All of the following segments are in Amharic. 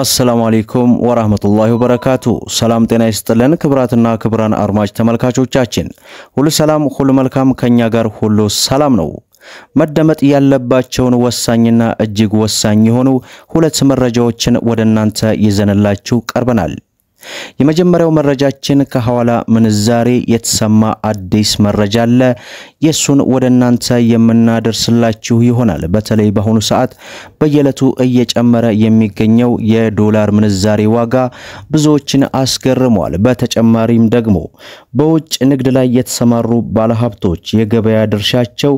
አሰላሙ አሌይኩም ወራህመቱላሂ ወበረካቱ። ሰላም ጤና ይስጥልን ክብራትና ክብራን አድማጭ ተመልካቾቻችን ሁሉ ሰላም፣ ሁሉ መልካም፣ ከኛ ጋር ሁሉ ሰላም ነው። መደመጥ ያለባቸውን ወሳኝና እጅግ ወሳኝ የሆኑ ሁለት መረጃዎችን ወደ እናንተ ይዘንላችሁ ቀርበናል። የመጀመሪያው መረጃችን ከሐዋላ ምንዛሬ የተሰማ አዲስ መረጃ አለ። የሱን ወደ እናንተ የምናደርስላችሁ ይሆናል። በተለይ በአሁኑ ሰዓት በየዕለቱ እየጨመረ የሚገኘው የዶላር ምንዛሬ ዋጋ ብዙዎችን አስገርሟል። በተጨማሪም ደግሞ በውጭ ንግድ ላይ የተሰማሩ ባለሀብቶች የገበያ ድርሻቸው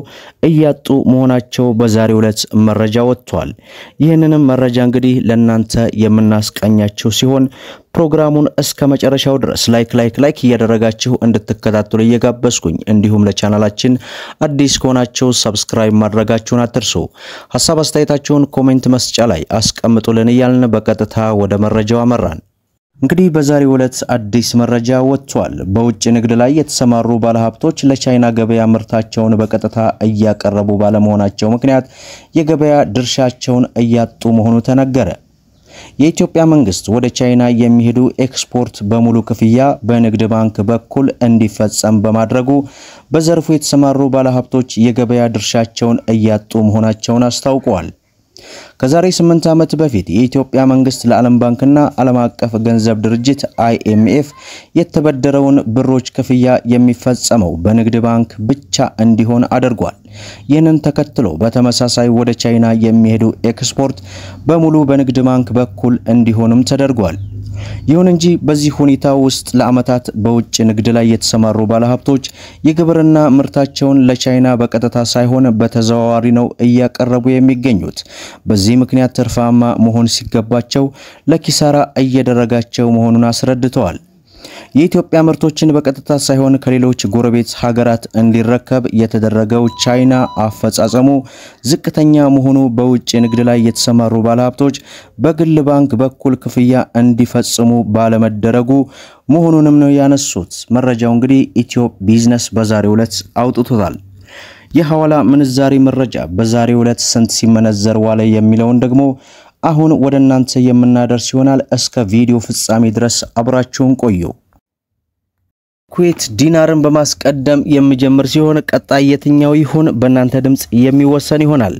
እያጡ መሆናቸው በዛሬው ዕለት መረጃ ወጥቷል። ይህንንም መረጃ እንግዲህ ለእናንተ የምናስቀኛቸው ሲሆን ፕሮግራሙን እስከ መጨረሻው ድረስ ላይክ ላይክ ላይክ እያደረጋችሁ እንድትከታተሉ እየጋበዝኩኝ እንዲሁም ለቻናላችን አዲስ ከሆናችሁ ሰብስክራይብ ማድረጋችሁን አትርሱ። ሀሳብ አስተያየታችሁን ኮሜንት መስጫ ላይ አስቀምጡልን እያልን በቀጥታ ወደ መረጃው አመራን። እንግዲህ በዛሬው ዕለት አዲስ መረጃ ወጥቷል። በውጭ ንግድ ላይ የተሰማሩ ባለሀብቶች ለቻይና ገበያ ምርታቸውን በቀጥታ እያቀረቡ ባለመሆናቸው ምክንያት የገበያ ድርሻቸውን እያጡ መሆኑ ተነገረ። የኢትዮጵያ መንግስት ወደ ቻይና የሚሄዱ ኤክስፖርት በሙሉ ክፍያ በንግድ ባንክ በኩል እንዲፈጸም በማድረጉ በዘርፉ የተሰማሩ ባለሀብቶች የገበያ ድርሻቸውን እያጡ መሆናቸውን አስታውቋል። ከዛሬ 8 ዓመት በፊት የኢትዮጵያ መንግስት ለዓለም ባንክና ዓለም አቀፍ ገንዘብ ድርጅት አይኤምኤፍ የተበደረውን ብሮች ክፍያ የሚፈጸመው በንግድ ባንክ ብቻ እንዲሆን አድርጓል። ይህንን ተከትሎ በተመሳሳይ ወደ ቻይና የሚሄዱ ኤክስፖርት በሙሉ በንግድ ባንክ በኩል እንዲሆንም ተደርጓል። ይሁን እንጂ በዚህ ሁኔታ ውስጥ ለዓመታት በውጭ ንግድ ላይ የተሰማሩ ባለሀብቶች የግብርና ምርታቸውን ለቻይና በቀጥታ ሳይሆን በተዘዋዋሪ ነው እያቀረቡ የሚገኙት። በዚህ ምክንያት ትርፋማ መሆን ሲገባቸው ለኪሳራ እየደረጋቸው መሆኑን አስረድተዋል። የኢትዮጵያ ምርቶችን በቀጥታ ሳይሆን ከሌሎች ጎረቤት ሀገራት እንዲረከብ የተደረገው ቻይና አፈጻጸሙ ዝቅተኛ መሆኑ በውጭ ንግድ ላይ የተሰማሩ ባለሀብቶች በግል ባንክ በኩል ክፍያ እንዲፈጽሙ ባለመደረጉ መሆኑንም ነው ያነሱት። መረጃው እንግዲህ ኢትዮ ቢዝነስ በዛሬው ዕለት አውጥቶታል። የሐዋላ ምንዛሪ መረጃ በዛሬው ዕለት ስንት ሲመነዘር ዋለ የሚለውን ደግሞ አሁን ወደ እናንተ የምናደርስ ይሆናል። እስከ ቪዲዮ ፍጻሜ ድረስ አብራችሁን ቆዩ። ኩዌት ዲናርን በማስቀደም የሚጀምር ሲሆን ቀጣይ የትኛው ይሁን በእናንተ ድምፅ የሚወሰን ይሆናል።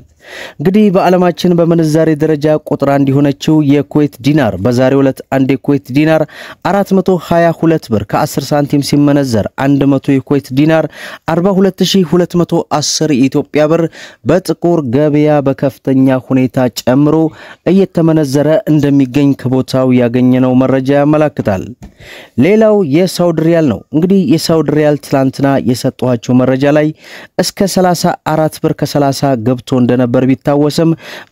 እንግዲህ በዓለማችን በምንዛሬ ደረጃ ቁጥር አንድ የሆነችው የኩዌት ዲናር በዛሬው ዕለት አንድ የኩዌት ዲናር 422 ብር ከ10 ሳንቲም ሲመነዘር 100 የኩዌት ዲናር 42210 የኢትዮጵያ ብር በጥቁር ገበያ በከፍተኛ ሁኔታ ጨምሮ እየተመነዘረ እንደሚገኝ ከቦታው ያገኘነው መረጃ ያመላክታል። ሌላው የሳውድ ሪያል ነው። እንግዲህ የሳውድ ሪያል ትላንትና የሰጠኋቸው መረጃ ላይ እስከ 34 ብር ከ30 ገብቶ እንደነበር እንደነበር ቢታወስም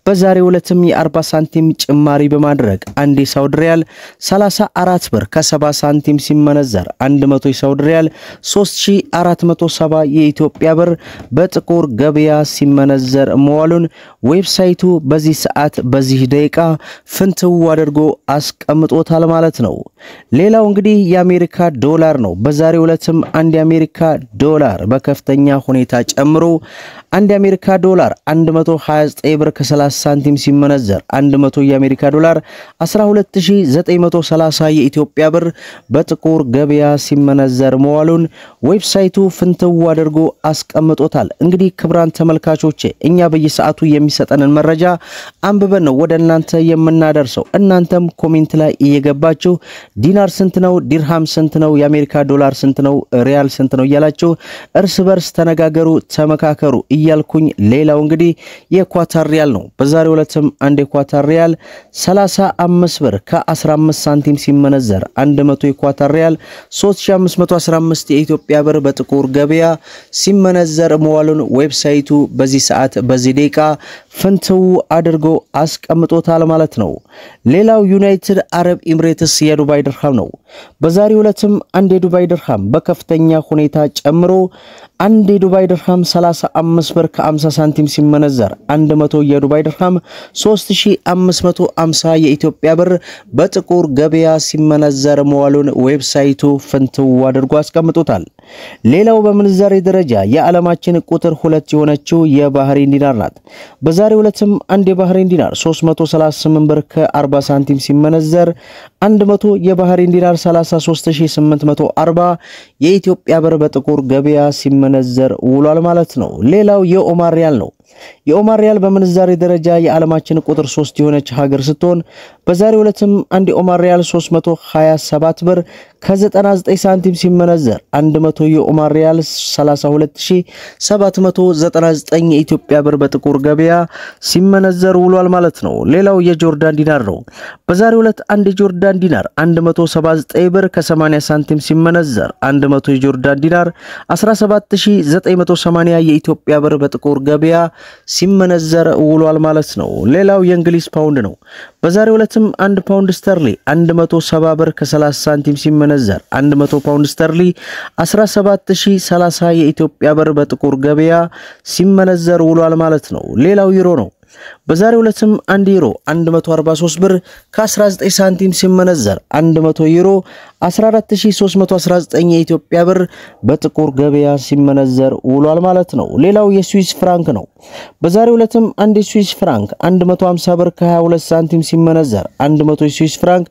በዛሬ ዕለትም የ40 ሳንቲም ጭማሪ በማድረግ አንድ የሳውዲ ሪያል 34 ብር ከ70 ሳንቲም ሲመነዘር 100 የሳውዲ ሪያል 3470 የኢትዮጵያ ብር በጥቁር ገበያ ሲመነዘር መዋሉን ዌብሳይቱ በዚህ ሰዓት በዚህ ደቂቃ ፍንትው አድርጎ አስቀምጦታል ማለት ነው። ሌላው እንግዲህ የአሜሪካ ዶላር ነው። በዛሬ ዕለትም አንድ የአሜሪካ ዶላር በከፍተኛ ሁኔታ ጨምሮ አንድ የአሜሪካ ዶላር 100 129 ብር ከ30 ሳንቲም ሲመነዘር 100 የአሜሪካ ዶላር 12930 የኢትዮጵያ ብር በጥቁር ገበያ ሲመነዘር መዋሉን ዌብሳይቱ ፍንትው አድርጎ አስቀምጦታል። እንግዲህ ክብራን ተመልካቾች እኛ በየሰዓቱ የሚሰጠንን መረጃ አንብበን ነው ወደ እናንተ የምናደርሰው። እናንተም ኮሜንት ላይ እየገባችሁ ዲናር ስንት ነው፣ ዲርሃም ስንት ነው፣ የአሜሪካ ዶላር ስንት ነው፣ ሪያል ስንት ነው እያላችሁ እርስ በርስ ተነጋገሩ፣ ተመካከሩ እያልኩኝ ሌላው እንግዲህ የኳታር ሪያል ነው። በዛሬው ዕለትም አንድ የኳታር ሪያል 35 ብር ከ15 ሳንቲም ሲመነዘር 100 የኳታር ሪያል 3515 የኢትዮጵያ ብር በጥቁር ገበያ ሲመነዘር መዋሉን ዌብሳይቱ በዚህ ሰዓት በዚህ ደቂቃ ፍንትው አድርጎ አስቀምጦታል ማለት ነው። ሌላው ዩናይትድ አረብ ኤምሬትስ የዱባይ ድርሃም ነው። በዛሬው ዕለትም አንድ የዱባይ ድርሃም በከፍተኛ ሁኔታ ጨምሮ አንድ የዱባይ ድርሃም 35 ብር ከ50 ሳንቲም ሲመነዘር 100 የዱባይ ድርሃም 3550 የኢትዮጵያ ብር በጥቁር ገበያ ሲመነዘር መዋሉን ዌብሳይቱ ፍንትው አድርጎ አስቀምጦታል። ሌላው በምንዛሬ ደረጃ የዓለማችን ቁጥር ሁለት የሆነችው የባህሬን ዲናር ናት። በዛሬ ዕለትም አንድ የባህሬን ዲናር 338 ብር ከ40 ሳንቲም ሲመነዘር 100 የባህሬን ዲናር 33840 የኢትዮጵያ ብር በጥቁር ገበያ ሲመነዘር ውሏል ማለት ነው። ሌላው የኦማር ሪያል ነው። የኦማር ሪያል በምንዛሬ ደረጃ የዓለማችን ቁጥር ሶስት የሆነች ሀገር ስትሆን በዛሬው ዕለትም አንድ የኦማር ሪያል 327 ብር ከ99 ሳንቲም ሲመነዘር 100 የኦማር ሪያል 32799 የኢትዮጵያ ብር በጥቁር ገበያ ሲመነዘር ውሏል ማለት ነው። ሌላው የጆርዳን ዲናር ነው። በዛሬው ዕለት አንድ የጆርዳን ዲናር 179 ብር ከ80 ሳንቲም ሲመነዘር 100 የጆርዳን ዲናር 17980 የኢትዮጵያ ብር በጥቁር ገበያ ሲመነዘር ውሏል ማለት ነው። ሌላው የእንግሊዝ ፓውንድ ነው። በዛሬው ዕለትም አንድ ፓውንድ ስተርሊ 170 ብር ከ30 ሳንቲም ሲመነዘር 100 ፓውንድ ስተርሊ 17030 የኢትዮጵያ ብር በጥቁር ገበያ ሲመነዘር ውሏል ማለት ነው። ሌላው ዩሮ ነው። በዛሬው ዕለትም 1 ዩሮ 143 ብር ከ19 ሳንቲም ሲመነዘር 100 ዩሮ 14319 የኢትዮጵያ ብር በጥቁር ገበያ ሲመነዘር ውሏል ማለት ነው። ሌላው የስዊስ ፍራንክ ነው። በዛሬው ዕለትም አንድ የስዊስ ፍራንክ 150 ብር ከ22 ሳንቲም ሲመነዘር 100 የስዊስ ፍራንክ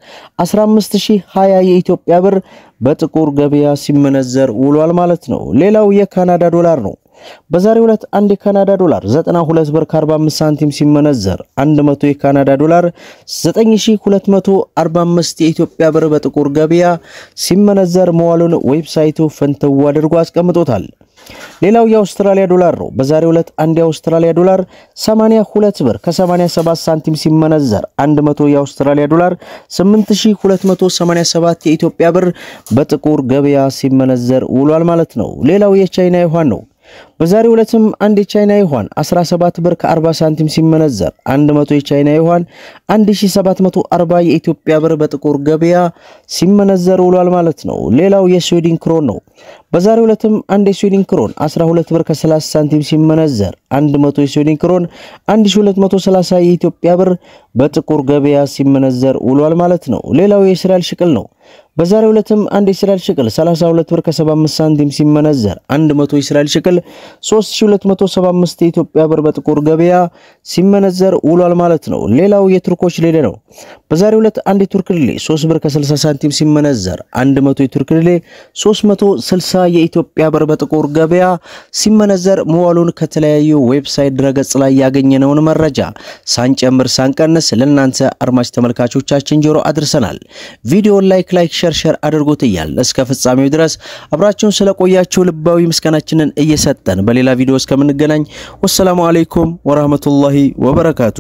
15020 የኢትዮጵያ ብር በጥቁር ገበያ ሲመነዘር ውሏል ማለት ነው። ሌላው የካናዳ ዶላር ነው። በዛሬው ዕለት አንድ የካናዳ ዶላር 92 ብር ከ45 ሳንቲም ሲመነዘር 100 የካናዳ ዶላር 9245 የኢትዮጵያ ብር በጥቁር ገበያ ሲመነዘር መዋሉን ዌብሳይቱ ፈንተው አድርጎ አስቀምጦታል። ሌላው የአውስትራሊያ ዶላር ነው። በዛሬው ዕለት አንድ የአውስትራሊያ ዶላር 82 ብር ከ87 ሳንቲም ሲመነዘር 100 የአውስትራሊያ ዶላር 8287 የኢትዮጵያ ብር በጥቁር ገበያ ሲመነዘር ውሏል ማለት ነው። ሌላው የቻይና ዩዋን ነው። በዛሬው ዕለትም አንድ የቻይና ዩዋን 17 ብር ከ40 ሳንቲም ሲመነዘር 100 የቻይና ዩዋን 1740 የኢትዮጵያ ብር በጥቁር ገበያ ሲመነዘር ውሏል ማለት ነው። ሌላው የስዊድን ክሮን ነው። በዛሬው ዕለትም አንድ የስዊድን ክሮን 12 ብር ከ30 ሳንቲም ሲመነዘር 100 የስዊድን ክሮን 1230 የኢትዮጵያ ብር በጥቁር ገበያ ሲመነዘር ውሏል ማለት ነው። ሌላው የእስራኤል ሽቅል ነው። በዛሬው ዕለትም አንድ የእስራኤል ሽቅል 32 ብር ከ75 ሳንቲም ሲመነዘር 100 የእስራኤል ሽቅል 3275 የኢትዮጵያ ብር በጥቁር ገበያ ሲመነዘር ውሏል ማለት ነው። ሌላው የቱርኮች ሌሌ ነው። በዛሬው ዕለት አንድ የቱርክ ሌሌ 3 ብር ከ60 ሳንቲም ሲመነዘር 100 የቱርክ ሌሌ 360 የኢትዮጵያ ብር በጥቁር ገበያ ሲመነዘር መዋሉን ከተለያዩ ዌብሳይት ድረገጽ ላይ ያገኘነውን መረጃ ሳንጨምር ሳንቀንስ ለእናንተ አድማጭ ተመልካቾቻችን ጆሮ አድርሰናል። ቪዲዮን ላይክ ላይክ ሸር ሸር አድርጎት እያል እስከ ፍጻሜው ድረስ አብራችሁን ስለቆያችሁ ልባዊ ምስጋናችንን እየሰጠን በሌላ ቪዲዮ እስከምንገናኝ ወሰላሙ አለይኩም ወራህመቱላሂ ወበረካቱ።